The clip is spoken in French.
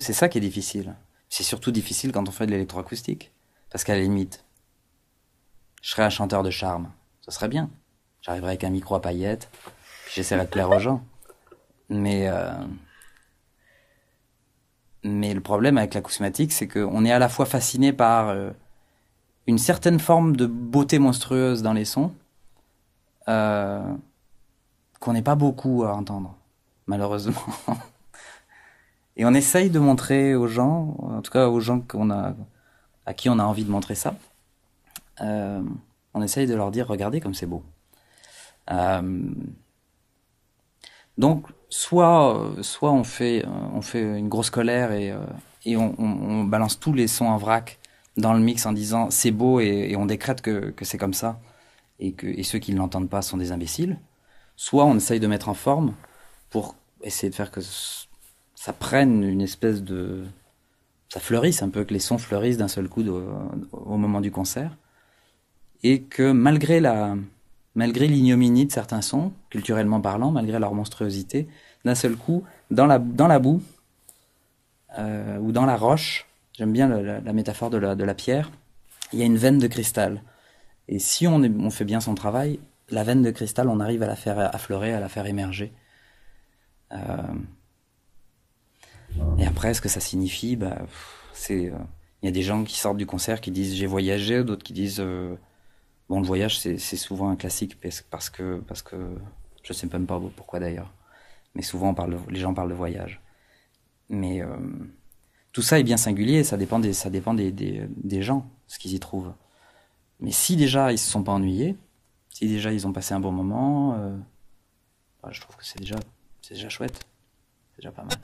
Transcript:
C'est ça qui est difficile. C'est surtout difficile quand on fait de l'électroacoustique. Parce qu'à la limite, je serais un chanteur de charme. Ce serait bien. J'arriverais avec un micro à paillettes, puis j'essaierais de plaire aux gens. Mais, euh, mais le problème avec l'acousmatique, c'est qu'on est à la fois fasciné par euh, une certaine forme de beauté monstrueuse dans les sons, euh, qu'on n'est pas beaucoup à entendre, malheureusement. Et on essaye de montrer aux gens, en tout cas aux gens qu'on a, à qui on a envie de montrer ça, euh, on essaye de leur dire regardez comme c'est beau. Euh, donc soit soit on fait on fait une grosse colère et, euh, on, balance tous les sons en vrac dans le mix en disant c'est beau et, on décrète que, c'est comme ça et que ceux qui ne l'entendent pas sont des imbéciles. Soit on essaye de mettre en forme pour essayer de faire que ce, ça prenne une espèce de. Ça fleurisse un peu, que les sons fleurissent d'un seul coup au moment du concert. Et que malgré la. Malgré l'ignominie de certains sons, culturellement parlant, malgré leur monstruosité, d'un seul coup, dans la, dans la boue, euh, ou dans la roche, j'aime bien la, métaphore de la, de la, pierre, il y a une veine de cristal. Et si on, on, fait bien son travail, la veine de cristal, on arrive à la faire affleurer, à la faire émerger. Euh, et après, ce que ça signifie, bah, c'est euh, il y a des gens qui sortent du concert qui disent j'ai voyagé, d'autres qui disent euh, bon le voyage c'est souvent un classique parce que parce que je sais même pas pourquoi d'ailleurs, mais souvent on parle les gens parlent de voyage. Mais euh, tout ça est bien singulier, ça dépend des ça dépend des, des, gens ce qu'ils y trouvent. Mais si déjà ils se sont pas ennuyés, si déjà ils ont passé un bon moment, bah, je trouve que c'est déjà c'est déjà chouette, c'est déjà pas mal.